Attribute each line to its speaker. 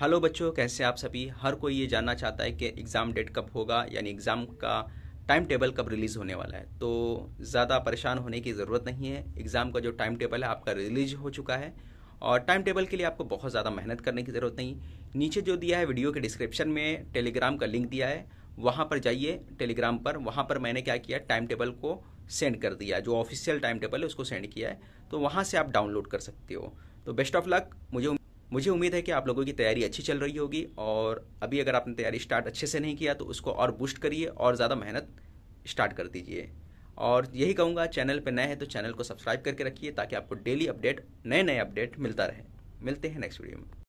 Speaker 1: hello बच्चों कैसे आप सभी हर कोई ये जानना चाहता है कि एग्ज़ाम डेट कब होगा यानी एग्ज़ाम का टाइम टेबल कब रिलीज़ होने वाला है तो ज़्यादा परेशान होने की ज़रूरत नहीं है एग्ज़ाम का जो टाइम टेबल है आपका रिलीज हो चुका है और टाइम टेबल के लिए आपको बहुत ज़्यादा मेहनत करने की ज़रूरत नहीं नीचे जो दिया है वीडियो के डिस्क्रिप्शन में टेलीग्राम का लिंक दिया है वहाँ पर जाइए टेलीग्राम पर वहाँ पर मैंने क्या किया टाइम टेबल को सेंड कर दिया जो ऑफिशियल टाइम टेबल है उसको सेंड किया है तो वहाँ से आप डाउनलोड कर सकते हो तो बेस्ट ऑफ लक मुझे मुझे उम्मीद है कि आप लोगों की तैयारी अच्छी चल रही होगी और अभी अगर आपने तैयारी स्टार्ट अच्छे से नहीं किया तो उसको और बूस्ट करिए और ज़्यादा मेहनत स्टार्ट कर दीजिए और यही कहूँगा चैनल पर नए हैं तो चैनल को सब्सक्राइब करके रखिए ताकि आपको डेली अपडेट नए नए अपडेट मिलता रहे मिलते हैं नेक्स्ट वीडियो में